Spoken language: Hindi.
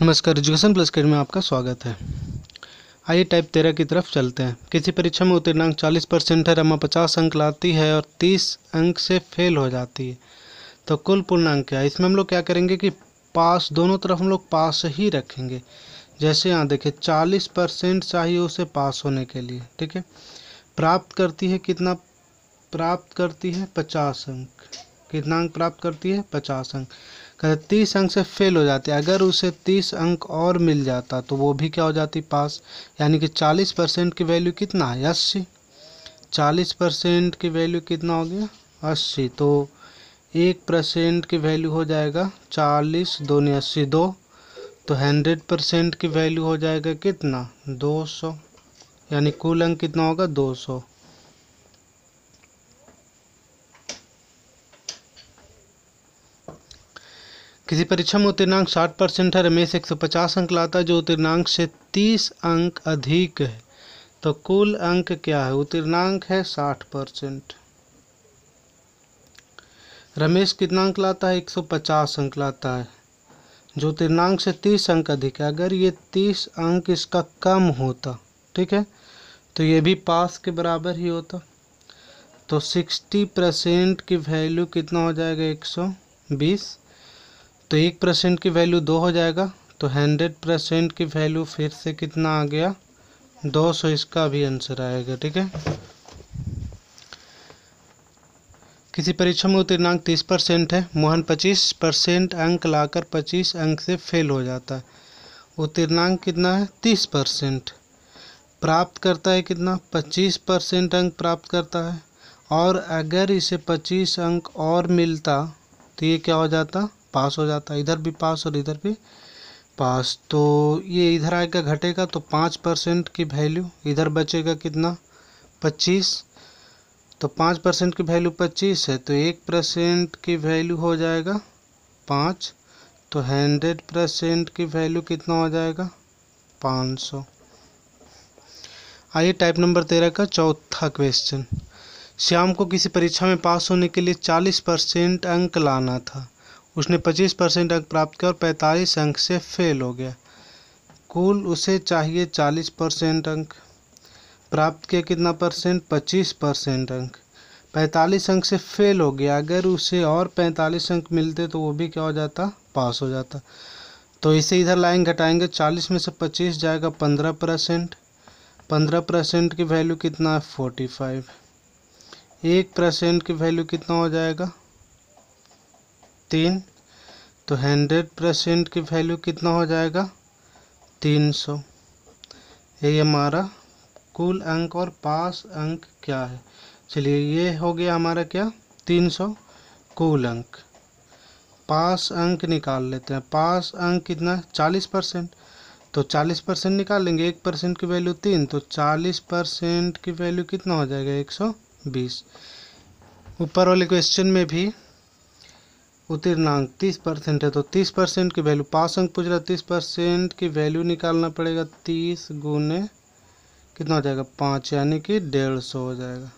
नमस्कार एजुकेशन प्लस केड में आपका स्वागत है आइए टाइप तेरह की तरफ चलते हैं किसी परीक्षा में उत्तीर्णांक चालीस परसेंट है रमा पचास अंक लाती है और तीस अंक से फेल हो जाती है तो कुल पूर्णांक क्या है इसमें हम लोग क्या करेंगे कि पास दोनों तरफ हम लोग पास ही रखेंगे जैसे यहाँ देखें चालीस परसेंट चाहिए उसे पास होने के लिए ठीक है प्राप्त करती है कितना प्राप्त करती है पचास अंक कितना अंक प्राप्त करती है पचास अंक कहते तीस अंक से फेल हो जाते अगर उसे तीस अंक और मिल जाता तो वो भी क्या हो जाती पास यानी कि चालीस परसेंट की वैल्यू कितना है अस्सी चालीस परसेंट की वैल्यू कितना हो गया अस्सी तो एक परसेंट की वैल्यू हो जाएगा चालीस दो ने अस्सी दो तो हंड्रेड परसेंट की वैल्यू हो जाएगा कितना दो सौ यानी कुल अंक कितना होगा दो सौ किसी परीक्षा में उत्तीर्णांक 60 परसेंट है रमेश 150 अंक लाता है जो उत्तीर्णांक से 30 अंक अधिक है तो कुल अंक क्या है उत्तीर्णांक है 60 परसेंट रमेश कितना अंक लाता है 150 अंक लाता है जो उत्तीर्णांक से 30 अंक अधिक है अगर ये 30 अंक इसका कम होता ठीक है तो ये भी पास के बराबर ही होता तो 60 परसेंट की वैल्यू कितना हो जाएगा 120 तो एक परसेंट की वैल्यू दो हो जाएगा तो हंड्रेड परसेंट की वैल्यू फिर से कितना आ गया दो सौ इसका भी आंसर आएगा ठीक है किसी परीक्षा में उत्तीर्णांक तीस परसेंट है मोहन पच्चीस परसेंट अंक लाकर पच्चीस अंक से फेल हो जाता है उत्तीर्णांक कितना है तीस परसेंट प्राप्त करता है कितना पच्चीस परसेंट अंक प्राप्त करता है और अगर इसे पच्चीस अंक और मिलता तो ये क्या हो जाता पास हो जाता है इधर भी पास और इधर भी पास तो ये इधर आएगा घटेगा तो पाँच परसेंट की वैल्यू इधर बचेगा कितना पच्चीस तो पाँच परसेंट की वैल्यू पच्चीस है तो एक परसेंट की वैल्यू हो जाएगा पाँच तो हंड्रेड परसेंट की वैल्यू कितना हो जाएगा पाँच सौ आइए टाइप नंबर तेरह का चौथा क्वेश्चन श्याम को किसी परीक्षा में पास होने के लिए चालीस परसेंट अंक लाना था उसने पच्चीस परसेंट अंक प्राप्त किया और पैंतालीस अंक से फेल हो गया कुल उसे चाहिए चालीस परसेंट अंक प्राप्त किया कितना परसेंट पच्चीस परसेंट अंक पैंतालीस अंक से फेल हो गया अगर उसे और पैंतालीस अंक मिलते तो वो भी क्या हो जाता पास हो जाता तो इसे इधर लाइन घटाएंगे चालीस में से पच्चीस जाएगा पंद्रह परसेंट पंद्रह परसेंट की वैल्यू कितना है फोर्टी फाइव एक परसेंट की वैल्यू कितना हो जाएगा तीन तो हंड्रेड परसेंट की वैल्यू कितना हो जाएगा तीन सौ यही हमारा कुल अंक और पास अंक क्या है चलिए ये हो गया हमारा क्या तीन सौ कुल अंक पास अंक निकाल लेते हैं पास अंक कितना चालीस परसेंट तो चालीस परसेंट निकालेंगे एक परसेंट की वैल्यू तीन तो चालीस परसेंट की वैल्यू कितना हो जाएगा एक सौ बीस ऊपर वाले क्वेश्चन में भी उत्तीर्णांक तीस परसेंट है तो तीस परसेंट की वैल्यू पाँच अंक पूछ रहा है तीस परसेंट की वैल्यू निकालना पड़ेगा तीस गुने कितना हो जाएगा पाँच यानी कि डेढ़ सौ हो जाएगा